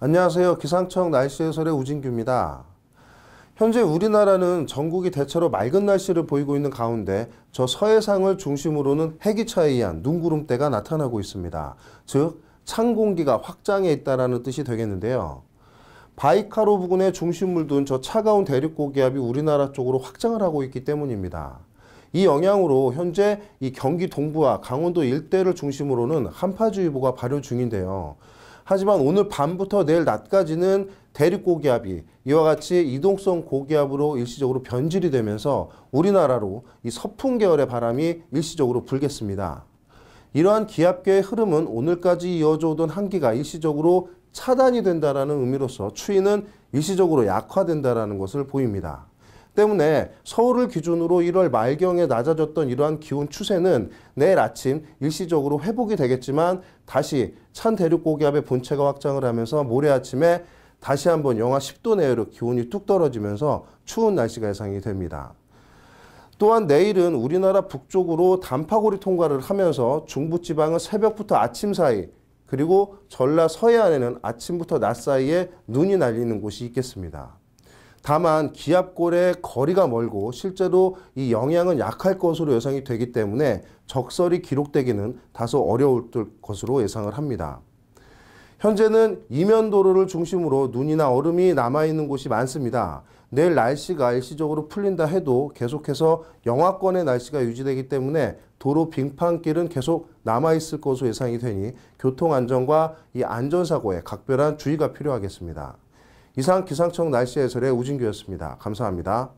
안녕하세요. 기상청 날씨 해설의 우진규입니다. 현재 우리나라는 전국이 대체로 맑은 날씨를 보이고 있는 가운데 저 서해상을 중심으로는 해기차에 의한 눈구름대가 나타나고 있습니다. 즉, 찬 공기가 확장해 있다는 뜻이 되겠는데요. 바이카로 부근에 중심을 둔 저 차가운 대륙 고기압이 우리나라 쪽으로 확장을 하고 있기 때문입니다. 이 영향으로 현재 이 경기 동부와 강원도 일대를 중심으로는 한파주의보가 발효 중인데요. 하지만 오늘 밤부터 내일 낮까지는 대륙 고기압이 이와 같이 이동성 고기압으로 일시적으로 변질이 되면서 우리나라로 이 서풍 계열의 바람이 일시적으로 불겠습니다. 이러한 기압계의 흐름은 오늘까지 이어져오던 한기가 일시적으로 차단이 된다라는 의미로서 추위는 일시적으로 약화된다라는 것을 보입니다. 때문에 서울을 기준으로 1월 말경에 낮아졌던 이러한 기온 추세는 내일 아침 일시적으로 회복이 되겠지만 다시 찬 대륙 고기압의 본체가 확장을 하면서 모레 아침에 다시 한번 영하 10도 내외로 기온이 뚝 떨어지면서 추운 날씨가 예상이 됩니다. 또한 내일은 우리나라 북쪽으로 단파골이 통과를 하면서 중부지방은 새벽부터 아침 사이 그리고 전라 서해안에는 아침부터 낮 사이에 눈이 날리는 곳이 있겠습니다. 다만 기압골의 거리가 멀고 실제로 이 영향은 약할 것으로 예상이 되기 때문에 적설이 기록되기는 다소 어려울 것으로 예상을 합니다. 현재는 이면 도로를 중심으로 눈이나 얼음이 남아있는 곳이 많습니다. 내일 날씨가 일시적으로 풀린다 해도 계속해서 영하권의 날씨가 유지되기 때문에 도로 빙판길은 계속 남아있을 것으로 예상이 되니 교통안전과 이 안전사고에 각별한 주의가 필요하겠습니다. 이상 기상청 날씨 해설의 우진규였습니다. 감사합니다.